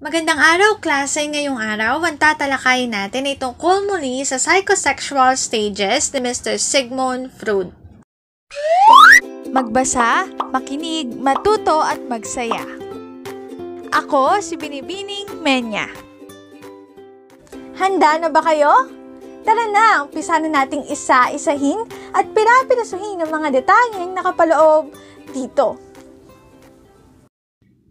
Magandang araw, klase! Ngayong araw, ang tatalakayin natin ay tungkol muli sa psychosexual stages ni Mr. Sigmund Freud. Magbasa, makinig, matuto at magsaya. Ako si Binibining Menya. Handa na ba kayo? Tara na, umpisa na nating isa-isahin at pirapirasuhin ang mga detalyeng nakapaloob dito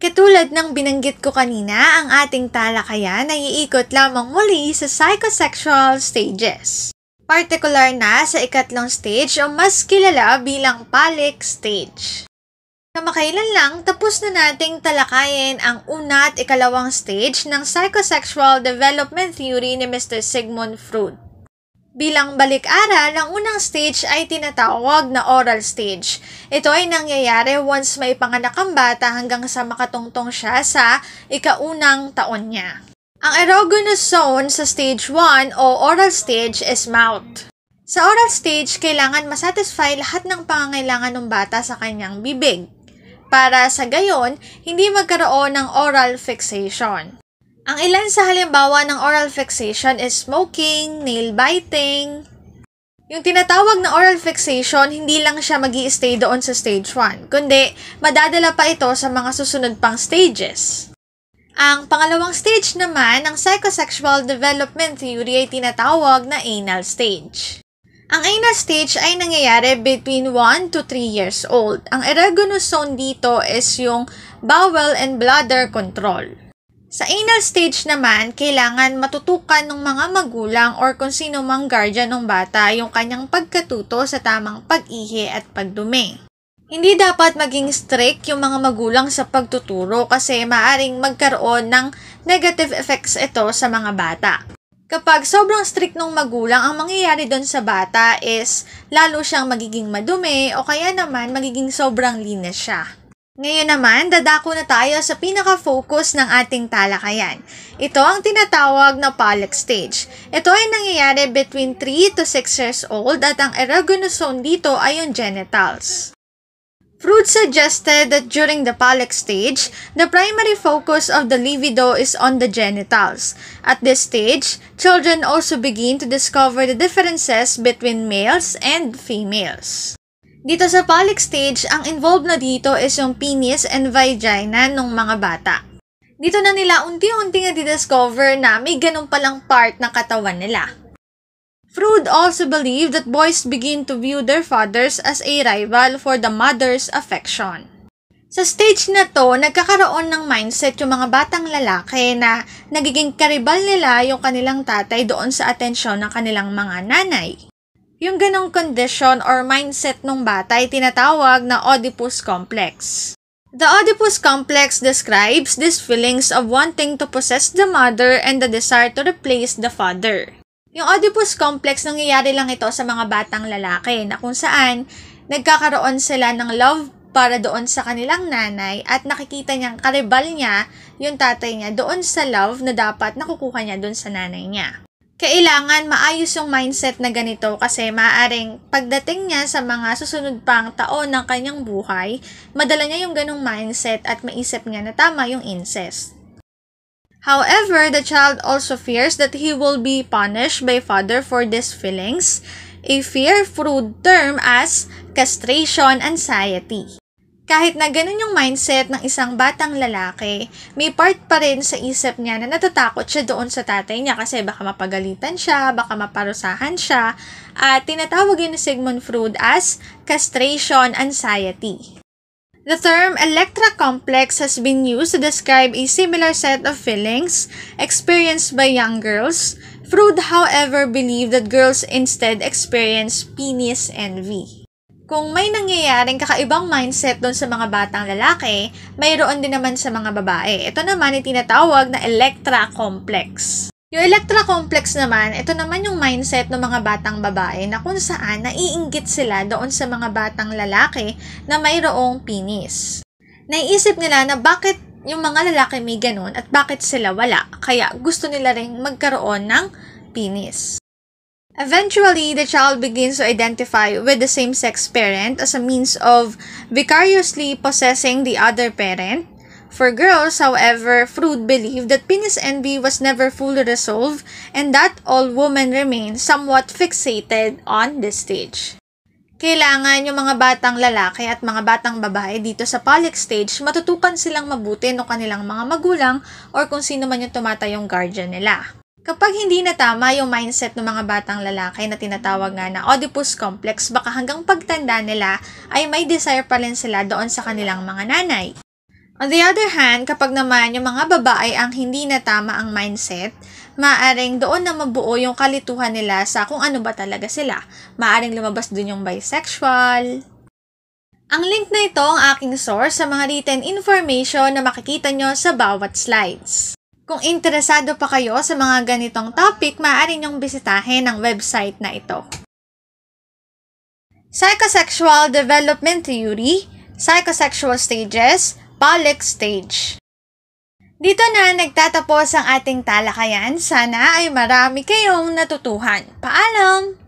Katulad ng binanggit ko kanina, ang ating talakayan ay iikot lamang muli sa psychosexual stages. Partikular na sa ikatlong stage o mas kilala bilang palik stage. Kamakailan lang, tapos na nating talakayin ang una at ikalawang stage ng psychosexual development theory ni Mr. Sigmund Freud. Bilang balik-aral, ang unang stage ay tinatawag na oral stage. Ito ay nangyayari once may panganak ang bata hanggang sa makatungtong siya sa ikaunang taon niya. Ang erogenous zone sa stage 1 o oral stage is mouth. Sa oral stage, kailangan masatisfy lahat ng pangangailangan ng bata sa kanyang bibig. Para sa gayon, hindi magkaroon ng oral fixation. Ang ilan sa halimbawa ng oral fixation is smoking, nail biting. Yung tinatawag na oral fixation, hindi lang siya mag stay doon sa stage 1, kundi madadala pa ito sa mga susunod pang stages. Ang pangalawang stage naman ng psychosexual development theory ay tinatawag na anal stage. Ang anal stage ay nangyayari between 1 to 3 years old. Ang erogenous zone dito is yung bowel and bladder control. Sa anal stage naman, kailangan matutukan ng mga magulang or kung sino mang guardian ng bata yung kanyang pagkatuto sa tamang pag-ihi at pagdumi. Hindi dapat maging strict yung mga magulang sa pagtuturo kasi maaring magkaroon ng negative effects ito sa mga bata. Kapag sobrang strict ng magulang, ang mangyayari doon sa bata is lalo siyang magiging madumi o kaya naman magiging sobrang linis siya. Ngayon naman, dadako na tayo sa pinaka-focus ng ating talakayan. Ito ang tinatawag na pollock stage. Ito ay nangyayari between 3 to 6 years old at ang erogenous dito ay yung genitals. Freud suggested that during the pollock stage, the primary focus of the libido is on the genitals. At this stage, children also begin to discover the differences between males and females. Dito sa phallic stage, ang involved na dito is yung penis and vagina ng mga bata. Dito na nila unti-unti nga didiscover na may ganun palang part ng katawan nila. Freud also believed that boys begin to view their fathers as a rival for the mother's affection. Sa stage na to, nagkakaroon ng mindset yung mga batang lalaki na nagiging karibal nila yung kanilang tatay doon sa atensyon ng kanilang mga nanay. Yung ganong condition or mindset ng bata ay tinatawag na Oedipus complex. The Oedipus complex describes these feelings of wanting to possess the mother and the desire to replace the father. Yung Oedipus complex, nangyayari lang ito sa mga batang lalaki na kung saan nagkakaroon sila ng love para doon sa kanilang nanay at nakikita niyang karibal niya yung tatay niya doon sa love na dapat nakukuha niya doon sa nanay niya kailangan maayos yung mindset na ganito kasi maaring pagdating niya sa mga susunod pang taon ng kanyang buhay, madala niya yung ganong mindset at maisip niya na tama yung incest. However, the child also fears that he will be punished by father for these feelings, a fear through term as castration anxiety. Kahit na ganun yung mindset ng isang batang lalaki, may part pa rin sa isip niya na natatakot siya doon sa tatay niya kasi baka mapagalitan siya, baka maparusahan siya, at tinatawag yun ni Sigmund Freud as castration anxiety. The term Electra complex has been used to describe a similar set of feelings experienced by young girls. Freud, however, believed that girls instead experience penis envy kung may nangyayaring kakaibang mindset doon sa mga batang lalaki, mayroon din naman sa mga babae. Ito naman ay tinatawag na Electra Complex. Yung Electra Complex naman, ito naman yung mindset ng mga batang babae na kung saan naiinggit sila doon sa mga batang lalaki na mayroong penis. Naiisip nila na bakit yung mga lalaki may ganun at bakit sila wala, kaya gusto nila ring magkaroon ng penis. Eventually, the child begins to identify with the same sex parent as a means of vicariously possessing the other parent. For girls, however, Freud believed that penis envy was never fully resolved and that all women remain somewhat fixated on this stage. Kailangan yung mga batang lalaki at mga batang babae dito sa phallic stage matutukan silang mabuti no kanilang mga magulang or kung sino man yung tumatayong guardian nila. Kapag hindi na tama yung mindset ng mga batang lalaki na tinatawag nga na Oedipus complex, baka hanggang pagtanda nila ay may desire pa rin sila doon sa kanilang mga nanay. On the other hand, kapag naman yung mga babae ang hindi na tama ang mindset, maaring doon na mabuo yung kalituhan nila sa kung ano ba talaga sila. Maaring lumabas doon yung bisexual, ang link na ito ang aking source sa mga written information na makikita nyo sa bawat slides. Kung interesado pa kayo sa mga ganitong topic, maaari niyong bisitahin ang website na ito. Psychosexual Development Theory, Psychosexual Stages, Pollock Stage. Dito na nagtatapos ang ating talakayan. Sana ay marami kayong natutuhan. Paalam!